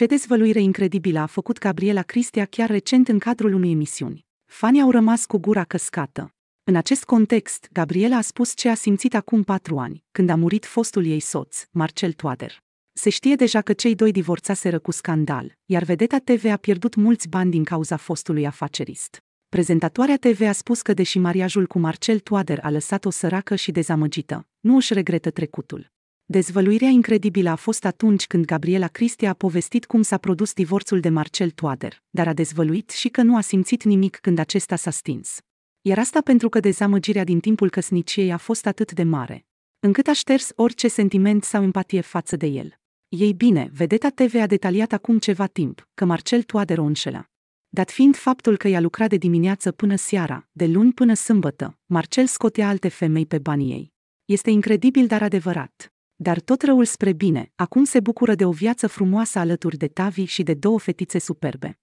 Ce dezvăluire incredibilă a făcut Gabriela Cristea chiar recent în cadrul unei emisiuni. Fanii au rămas cu gura căscată. În acest context, Gabriela a spus ce a simțit acum patru ani, când a murit fostul ei soț, Marcel Toader. Se știe deja că cei doi divorțaseră cu scandal, iar vedeta TV a pierdut mulți bani din cauza fostului afacerist. Prezentatoarea TV a spus că deși mariajul cu Marcel Toader a lăsat-o săracă și dezamăgită, nu își regretă trecutul. Dezvăluirea incredibilă a fost atunci când Gabriela Cristi a povestit cum s-a produs divorțul de Marcel Toader, dar a dezvăluit și că nu a simțit nimic când acesta s-a stins. Iar asta pentru că dezamăgirea din timpul căsniciei a fost atât de mare, încât a șters orice sentiment sau empatie față de el. Ei bine, Vedeta TV a detaliat acum ceva timp că Marcel Toader o înșela. Dat fiind faptul că i-a lucrat de dimineață până seara, de luni până sâmbătă, Marcel scotea alte femei pe banii ei. Este incredibil, dar adevărat dar tot răul spre bine, acum se bucură de o viață frumoasă alături de Tavi și de două fetițe superbe.